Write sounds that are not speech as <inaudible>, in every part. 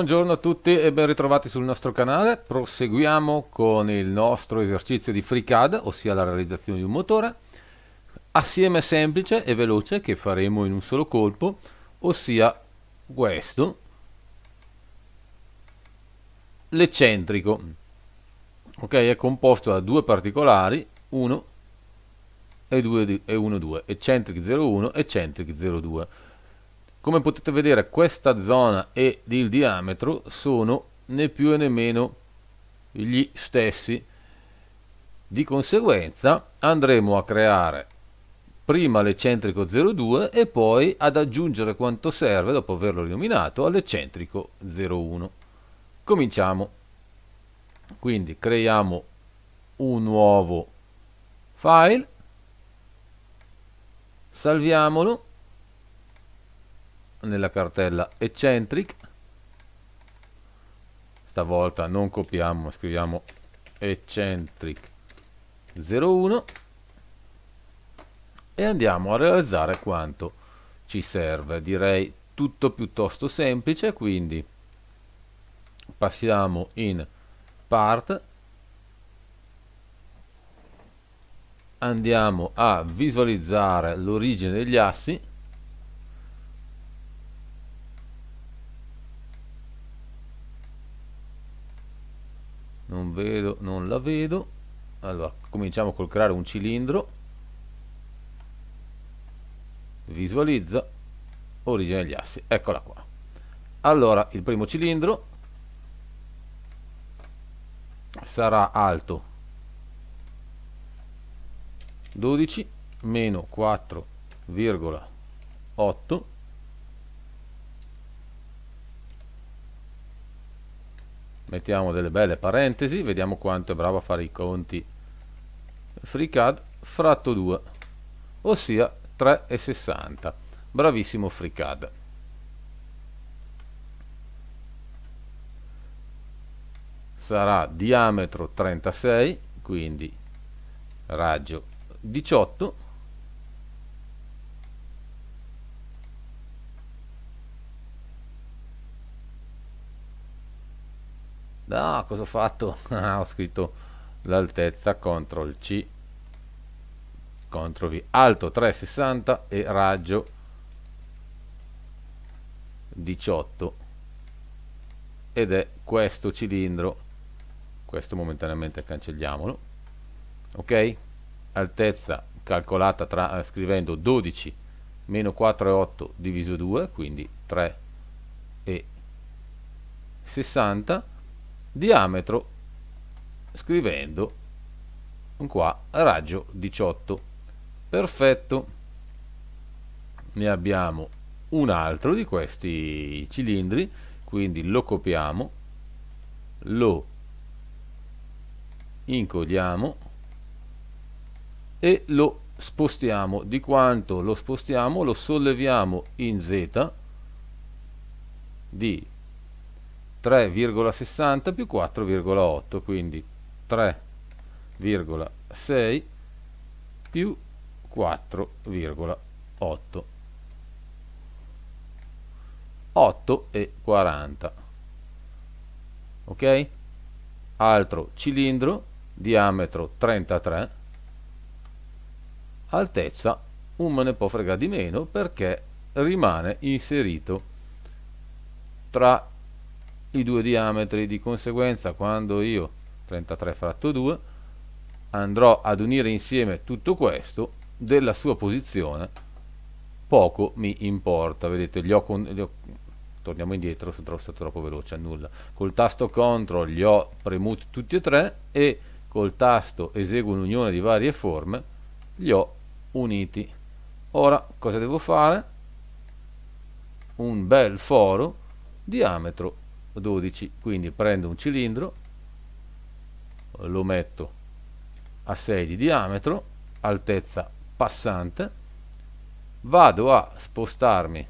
Buongiorno a tutti e ben ritrovati sul nostro canale. Proseguiamo con il nostro esercizio di FreeCAD, ossia la realizzazione di un motore, assieme semplice e veloce che faremo in un solo colpo, ossia questo, l'eccentrico. Ok, è composto da due particolari, 1 e 2 e 1 2, eccentric 01 e eccentric 02. Come potete vedere questa zona ed il diametro sono né più né meno gli stessi. Di conseguenza andremo a creare prima l'eccentrico 02 e poi ad aggiungere quanto serve, dopo averlo rinominato, all'eccentrico 01. Cominciamo. Quindi creiamo un nuovo file, salviamolo nella cartella eccentric stavolta non copiamo ma scriviamo eccentric 01 e andiamo a realizzare quanto ci serve direi tutto piuttosto semplice quindi passiamo in part andiamo a visualizzare l'origine degli assi vedo, non la vedo. Allora, cominciamo col creare un cilindro. Visualizza, origine degli assi. Eccola qua. Allora, il primo cilindro sarà alto 12 meno 4,8 mettiamo delle belle parentesi, vediamo quanto è bravo a fare i conti. FreeCAD fratto 2, ossia 3,60. Bravissimo FreeCAD. Sarà diametro 36, quindi raggio 18 No, cosa ho fatto? <laughs> Ah, ho scritto l'altezza, CTRL C, CTRL V, alto 360 e raggio 18 ed è questo cilindro questo momentaneamente cancelliamolo ok altezza calcolata tra, eh, scrivendo 12 meno 4,8 diviso 2 quindi 3 e 60 diametro scrivendo qua raggio 18 perfetto ne abbiamo un altro di questi cilindri quindi lo copiamo lo incolliamo e lo spostiamo di quanto lo spostiamo lo solleviamo in z di 3,60 più 4,8, quindi 3,6 più 4,8. 8,40. Ok? Altro cilindro, diametro 33, altezza un me ne può fregare di meno perché rimane inserito tra i due diametri di conseguenza quando io 33 fratto 2 andrò ad unire insieme tutto questo della sua posizione poco mi importa vedete gli ho, con, gli ho torniamo indietro sono stato troppo veloce nulla col tasto CTRL li ho premuti tutti e tre e col tasto eseguo un'unione di varie forme li ho uniti ora cosa devo fare un bel foro diametro 12 quindi prendo un cilindro lo metto a 6 di diametro altezza passante vado a spostarmi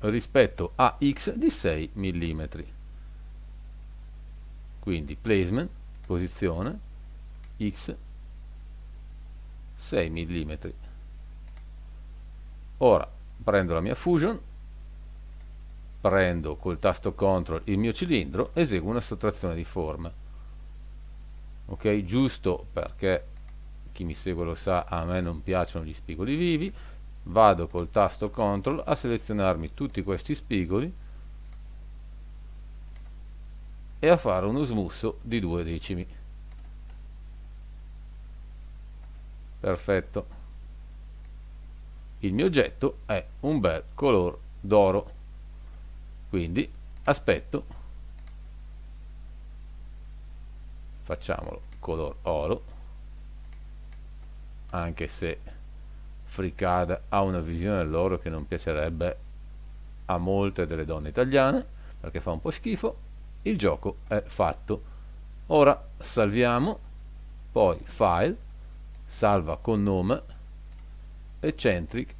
rispetto a x di 6 mm quindi placement posizione x 6 mm ora prendo la mia fusion prendo col tasto CTRL il mio cilindro, eseguo una sottrazione di forma. Ok, giusto perché chi mi segue lo sa, a me non piacciono gli spigoli vivi, vado col tasto CTRL a selezionarmi tutti questi spigoli e a fare uno smusso di due decimi. Perfetto. Il mio oggetto è un bel color d'oro quindi aspetto facciamolo color oro anche se Fricada ha una visione dell'oro che non piacerebbe a molte delle donne italiane perché fa un po' schifo il gioco è fatto ora salviamo poi file salva con nome eccentric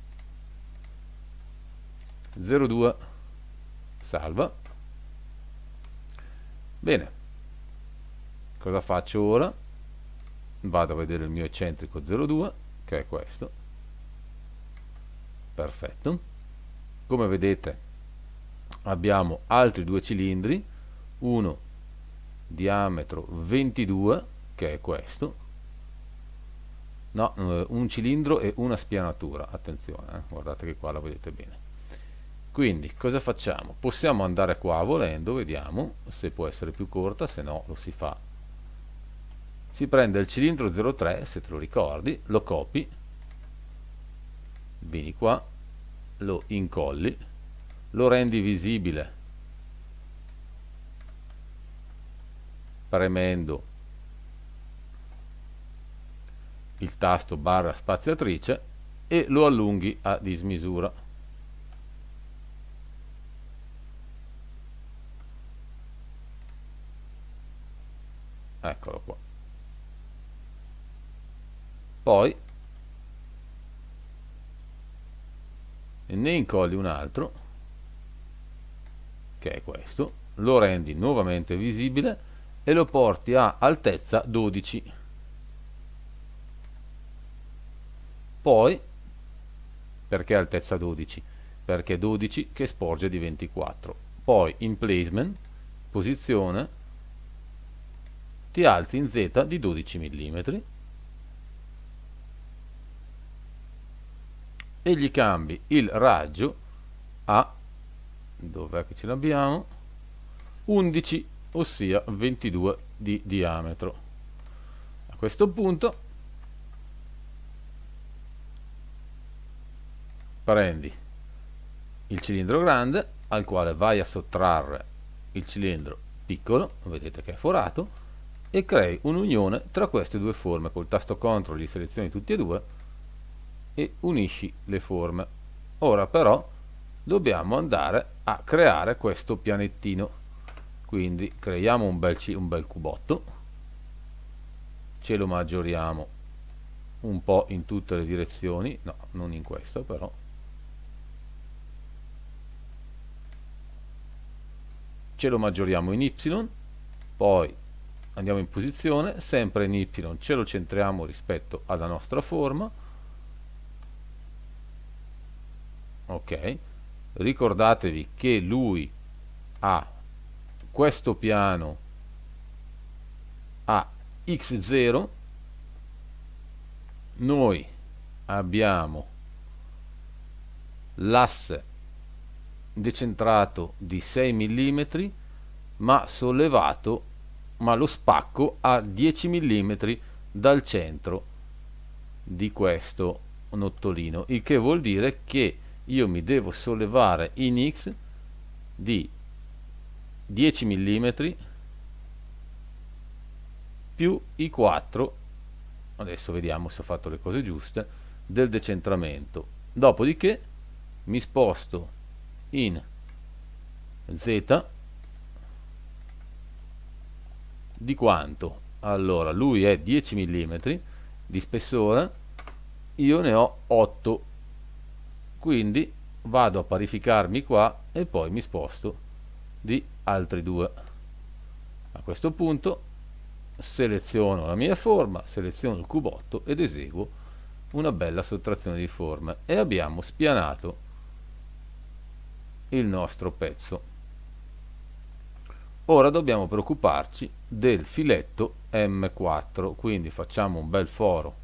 02 salva bene cosa faccio ora vado a vedere il mio eccentrico 02 che è questo perfetto come vedete abbiamo altri due cilindri uno diametro 22 che è questo no, eh, un cilindro e una spianatura attenzione, eh? guardate che qua la vedete bene quindi cosa facciamo? possiamo andare qua volendo vediamo se può essere più corta se no lo si fa si prende il cilindro 03 se te lo ricordi lo copi vieni qua lo incolli lo rendi visibile premendo il tasto barra spaziatrice e lo allunghi a dismisura eccolo qua poi ne incolli un altro che è questo lo rendi nuovamente visibile e lo porti a altezza 12 poi perché altezza 12? perché 12 che sporge di 24 poi in placement posizione ti alzi in Z di 12 mm e gli cambi il raggio a dov'è che ce l'abbiamo 11 ossia 22 di diametro a questo punto prendi il cilindro grande al quale vai a sottrarre il cilindro piccolo vedete che è forato e crei un'unione tra queste due forme. Col tasto CTRL li selezioni tutti e due e unisci le forme. Ora però dobbiamo andare a creare questo pianettino. Quindi creiamo un bel, un bel cubotto, ce lo maggioriamo un po' in tutte le direzioni, no, non in questo però. Ce lo maggioriamo in Y, poi andiamo in posizione, sempre in Y ce lo centriamo rispetto alla nostra forma, ok, ricordatevi che lui ha questo piano a x0, noi abbiamo l'asse decentrato di 6 mm ma sollevato ma lo spacco a 10 mm dal centro di questo nottolino il che vuol dire che io mi devo sollevare in x di 10 mm più i 4 adesso vediamo se ho fatto le cose giuste del decentramento dopodiché mi sposto in z di quanto? Allora, lui è 10 mm di spessore, io ne ho 8. Quindi vado a parificarmi qua e poi mi sposto di altri due. A questo punto seleziono la mia forma, seleziono il cubotto ed eseguo una bella sottrazione di forme e abbiamo spianato il nostro pezzo. Ora dobbiamo preoccuparci del filetto M4, quindi facciamo un bel foro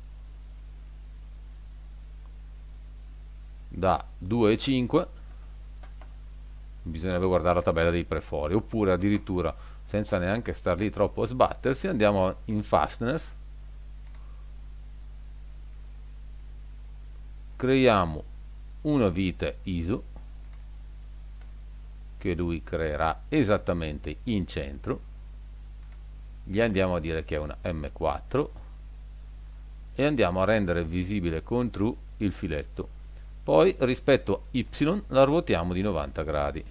da 2,5 bisognerebbe guardare la tabella dei prefori oppure addirittura senza neanche star lì troppo a sbattersi andiamo in fastness creiamo una vite ISO che lui creerà esattamente in centro gli andiamo a dire che è una M4 e andiamo a rendere visibile con true il filetto poi rispetto a Y la ruotiamo di 90 gradi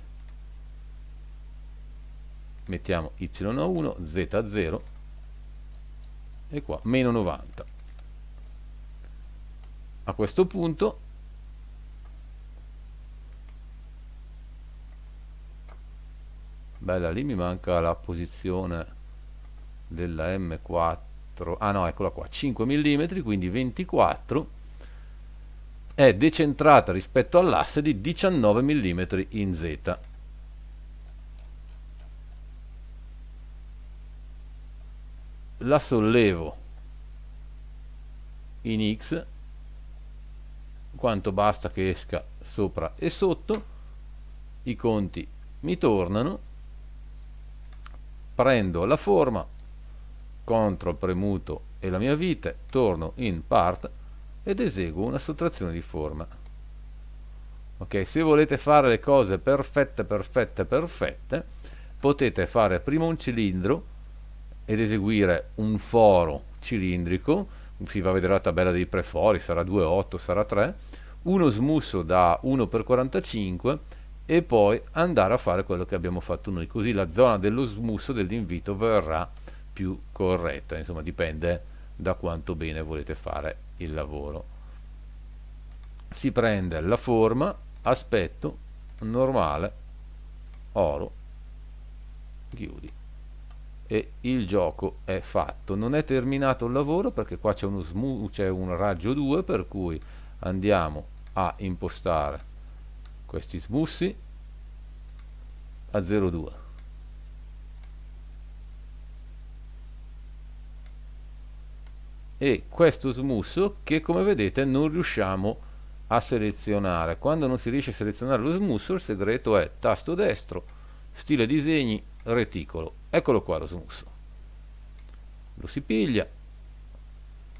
mettiamo Y a 1, Z a 0 e qua meno 90 a questo punto bella lì mi manca la posizione della M4 ah no eccola qua 5 mm quindi 24 è decentrata rispetto all'asse di 19 mm in Z la sollevo in X quanto basta che esca sopra e sotto i conti mi tornano prendo la forma, CTRL premuto e la mia vite, torno in part ed eseguo una sottrazione di forma. Ok, se volete fare le cose perfette, perfette, perfette, potete fare prima un cilindro ed eseguire un foro cilindrico, si va a vedere la tabella dei prefori, sarà 2,8, sarà 3, uno smusso da 1x45 e poi andare a fare quello che abbiamo fatto noi, così la zona dello smusso dell'invito verrà più corretta, insomma dipende da quanto bene volete fare il lavoro. Si prende la forma, aspetto, normale, oro, chiudi e il gioco è fatto. Non è terminato il lavoro perché qua c'è un raggio 2 per cui andiamo a impostare questi smussi a 0,2 e questo smusso che come vedete non riusciamo a selezionare quando non si riesce a selezionare lo smusso il segreto è tasto destro stile disegni reticolo eccolo qua lo smusso lo si piglia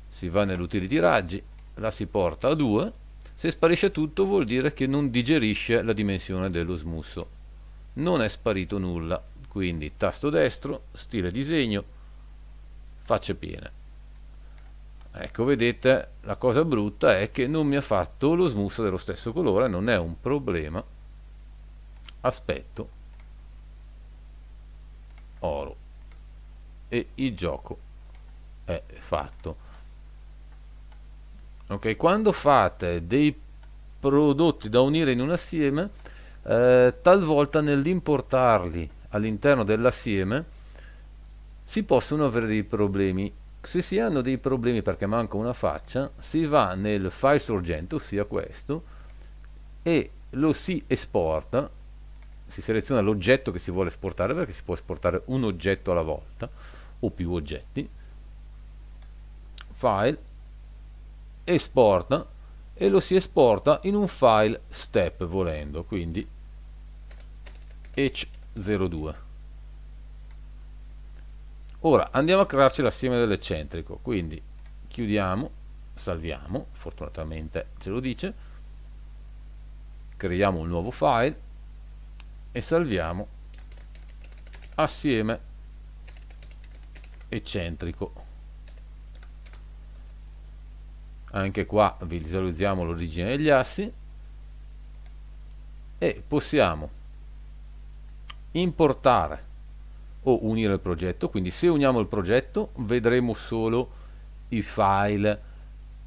si va nell'utility raggi la si porta a 2 se sparisce tutto vuol dire che non digerisce la dimensione dello smusso. Non è sparito nulla, quindi tasto destro, stile disegno, facce piene. Ecco, vedete, la cosa brutta è che non mi ha fatto lo smusso dello stesso colore, non è un problema. Aspetto. Oro. E il gioco è fatto ok quando fate dei prodotti da unire in un assieme eh, talvolta nell'importarli all'interno dell'assieme si possono avere dei problemi se si hanno dei problemi perché manca una faccia si va nel file sorgente ossia questo e lo si esporta si seleziona l'oggetto che si vuole esportare perché si può esportare un oggetto alla volta o più oggetti file esporta e lo si esporta in un file step volendo, quindi h02. Ora andiamo a crearci l'assieme dell'eccentrico, quindi chiudiamo, salviamo, fortunatamente ce lo dice, creiamo un nuovo file e salviamo assieme eccentrico anche qua visualizziamo l'origine degli assi e possiamo importare o unire il progetto quindi se uniamo il progetto vedremo solo i file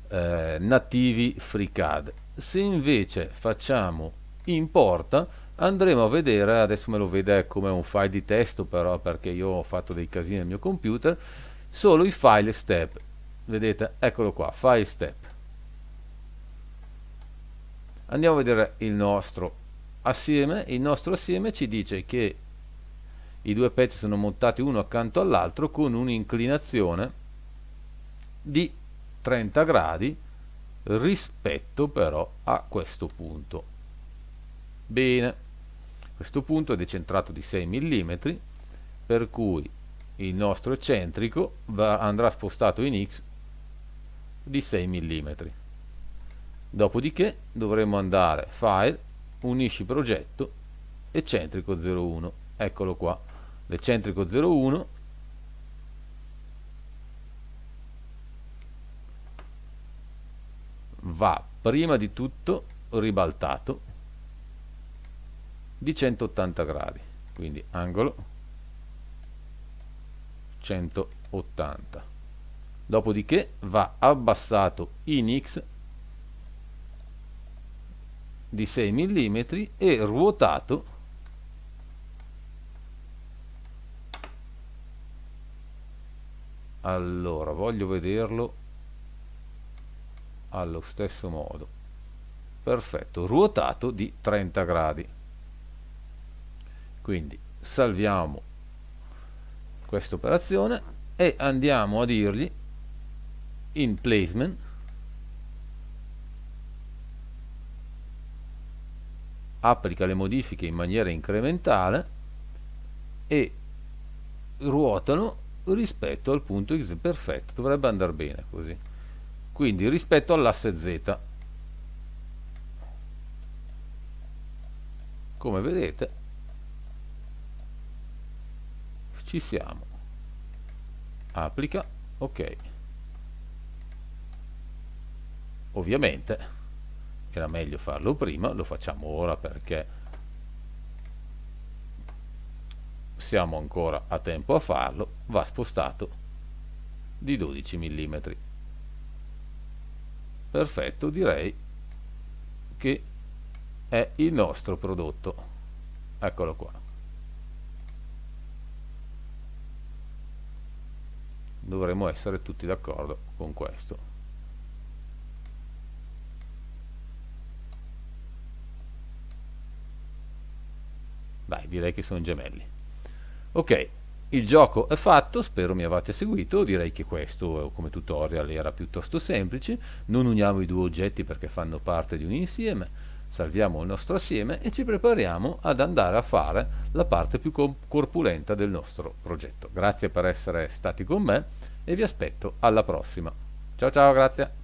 eh, nativi FreeCAD se invece facciamo importa andremo a vedere adesso me lo vede come un file di testo però perché io ho fatto dei casini nel mio computer solo i file step vedete eccolo qua file step andiamo a vedere il nostro assieme il nostro assieme ci dice che i due pezzi sono montati uno accanto all'altro con un'inclinazione di 30 gradi rispetto però a questo punto bene questo punto è decentrato di 6 mm per cui il nostro eccentrico andrà spostato in x di 6 mm. Dopodiché dovremo andare File, Unisci progetto e Centrico 01. Eccolo qua, l'eccentrico 01 va prima di tutto ribaltato di 180 gradi quindi angolo 180 dopodiché va abbassato in X di 6 mm e ruotato allora voglio vederlo allo stesso modo perfetto ruotato di 30 gradi quindi salviamo questa operazione e andiamo a dirgli in placement applica le modifiche in maniera incrementale e ruotano rispetto al punto x perfetto dovrebbe andare bene così quindi rispetto all'asse z come vedete ci siamo applica ok ovviamente era meglio farlo prima, lo facciamo ora perché siamo ancora a tempo a farlo, va spostato di 12 mm. Perfetto, direi che è il nostro prodotto. Eccolo qua. Dovremmo essere tutti d'accordo con questo. direi che sono gemelli. Ok, il gioco è fatto, spero mi avete seguito, direi che questo come tutorial era piuttosto semplice, non uniamo i due oggetti perché fanno parte di un insieme, salviamo il nostro assieme e ci prepariamo ad andare a fare la parte più corpulenta del nostro progetto. Grazie per essere stati con me e vi aspetto alla prossima. Ciao ciao, grazie!